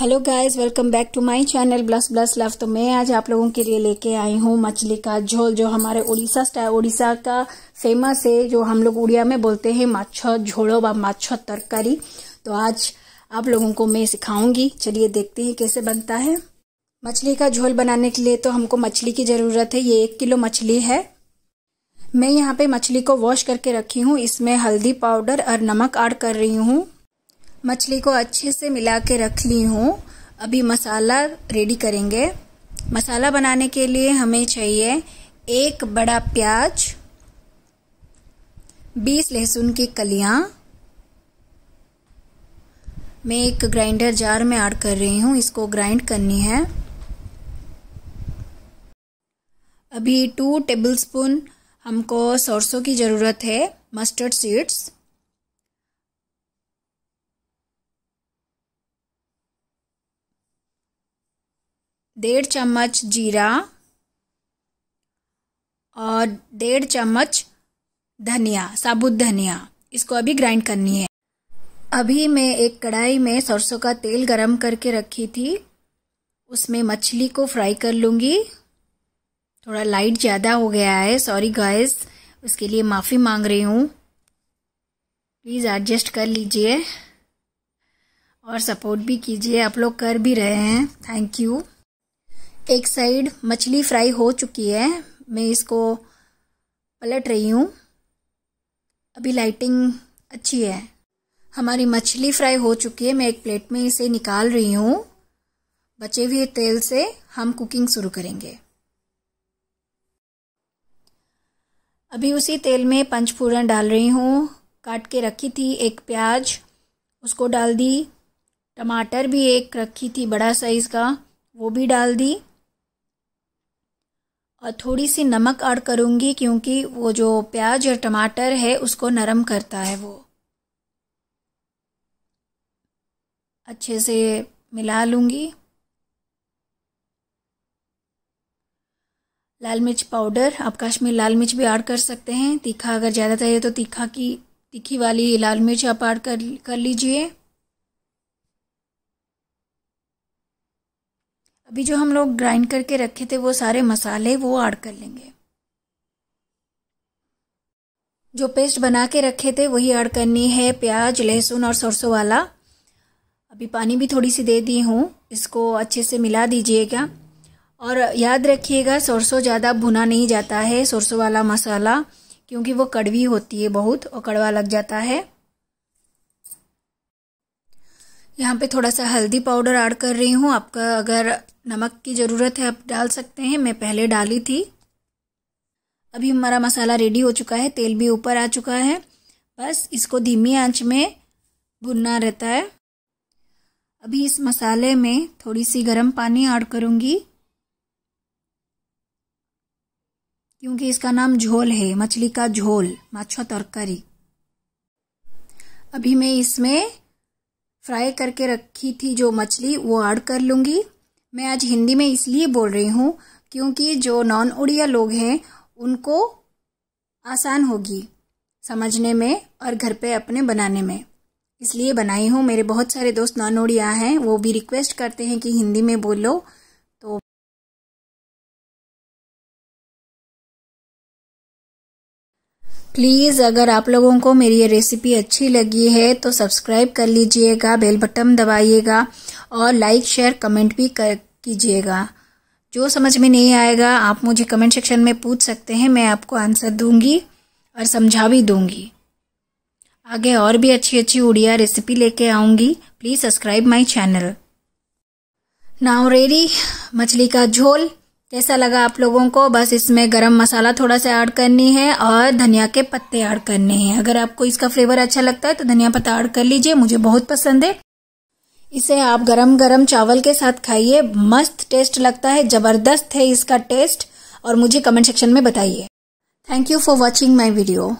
hello guys welcome back to my channel ब्लस ब्लस love तो मैं आज आप लोगों के लिए लेके आई हूँ मछली का झोल जो हमारे उड़ीसा स्टाइल उड़ीसा का फेमस है जो हम लोग उड़िया में बोलते हैं माछ झोड़ो व माछ तरकारी तो आज आप लोगों को मैं सिखाऊंगी चलिए देखते हैं कैसे बनता है मछली का झोल बनाने के लिए तो हमको मछली की ज़रूरत है ये एक किलो मछली है मैं यहाँ पे मछली को वॉश करके रखी हूँ इसमें हल्दी पाउडर और नमक ऐड कर रही हूँ मछली को अच्छे से मिला के रख ली हूँ अभी मसाला रेडी करेंगे मसाला बनाने के लिए हमें चाहिए एक बड़ा प्याज बीस लहसुन की कलियाँ मैं एक ग्राइंडर जार में ऐड कर रही हूँ इसको ग्राइंड करनी है अभी टू टेबलस्पून हमको सरसों की ज़रूरत है मस्टर्ड सीड्स डेढ़ चम्मच जीरा और डेढ़ चम्मच धनिया साबुत धनिया इसको अभी ग्राइंड करनी है अभी मैं एक कढ़ाई में सरसों का तेल गरम करके रखी थी उसमें मछली को फ्राई कर लूँगी थोड़ा लाइट ज़्यादा हो गया है सॉरी गाइस उसके लिए माफ़ी मांग रही हूँ प्लीज़ एडजस्ट कर लीजिए और सपोर्ट भी कीजिए आप लोग कर भी रहे हैं थैंक यू एक साइड मछली फ्राई हो चुकी है मैं इसको पलट रही हूँ अभी लाइटिंग अच्छी है हमारी मछली फ्राई हो चुकी है मैं एक प्लेट में इसे निकाल रही हूँ बचे हुए तेल से हम कुकिंग शुरू करेंगे अभी उसी तेल में पंचफूरन डाल रही हूँ काट के रखी थी एक प्याज उसको डाल दी टमाटर भी एक रखी थी बड़ा साइज़ का वो भी डाल दी और थोड़ी सी नमक ऐड करूँगी क्योंकि वो जो प्याज और टमाटर है उसको नरम करता है वो अच्छे से मिला लूँगी लाल मिर्च पाउडर आप कश्मीर लाल मिर्च भी ऐड कर सकते हैं तीखा अगर ज़्यादा चाहिए तो तीखा की तीखी वाली लाल मिर्च आप ऐड कर कर लीजिए अभी जो हम लोग ग्राइंड करके रखे थे वो सारे मसाले वो ऐड कर लेंगे जो पेस्ट बना के रखे थे वही ऐड करनी है प्याज लहसुन और सरसों वाला अभी पानी भी थोड़ी सी दे दी हूँ इसको अच्छे से मिला दीजिएगा और याद रखिएगा सरसों ज़्यादा भुना नहीं जाता है सरसों वाला मसाला क्योंकि वो कड़वी होती है बहुत और कड़वा लग जाता है यहाँ पे थोड़ा सा हल्दी पाउडर ऐड कर रही हूँ आपका अगर नमक की ज़रूरत है आप डाल सकते हैं मैं पहले डाली थी अभी हमारा मसाला रेडी हो चुका है तेल भी ऊपर आ चुका है बस इसको धीमी आंच में भुनना रहता है अभी इस मसाले में थोड़ी सी गर्म पानी ऐड करूँगी क्योंकि इसका नाम झोल है मछली का झोल माछा तरकारी अभी मैं इसमें फ्राई करके रखी थी जो मछली वो ऐड कर लूँगी मैं आज हिंदी में इसलिए बोल रही हूँ क्योंकि जो नॉन उड़िया लोग हैं उनको आसान होगी समझने में और घर पे अपने बनाने में इसलिए बनाई हूँ मेरे बहुत सारे दोस्त नॉन उड़िया हैं वो भी रिक्वेस्ट करते हैं कि हिंदी में बोलो तो प्लीज़ अगर आप लोगों को मेरी ये रेसिपी अच्छी लगी है तो सब्सक्राइब कर लीजिएगा बेल बटन दबाइएगा और लाइक शेयर कमेंट भी कर कीजिएगा जो समझ में नहीं आएगा आप मुझे कमेंट सेक्शन में पूछ सकते हैं मैं आपको आंसर दूंगी और समझा भी दूंगी आगे और भी अच्छी अच्छी उड़िया रेसिपी लेके आऊँगी please subscribe my channel now ready मछली का झोल कैसा लगा आप लोगों को बस इसमें गरम मसाला थोड़ा सा ऐड करनी है और धनिया के पत्ते ऐड करने हैं अगर आपको इसका फ्लेवर अच्छा लगता है तो धनिया पत्ता ऐड कर लीजिए मुझे बहुत पसंद है इसे आप गरम गरम चावल के साथ खाइए मस्त टेस्ट लगता है ज़बरदस्त है इसका टेस्ट और मुझे कमेंट सेक्शन में बताइए thank you for watching my video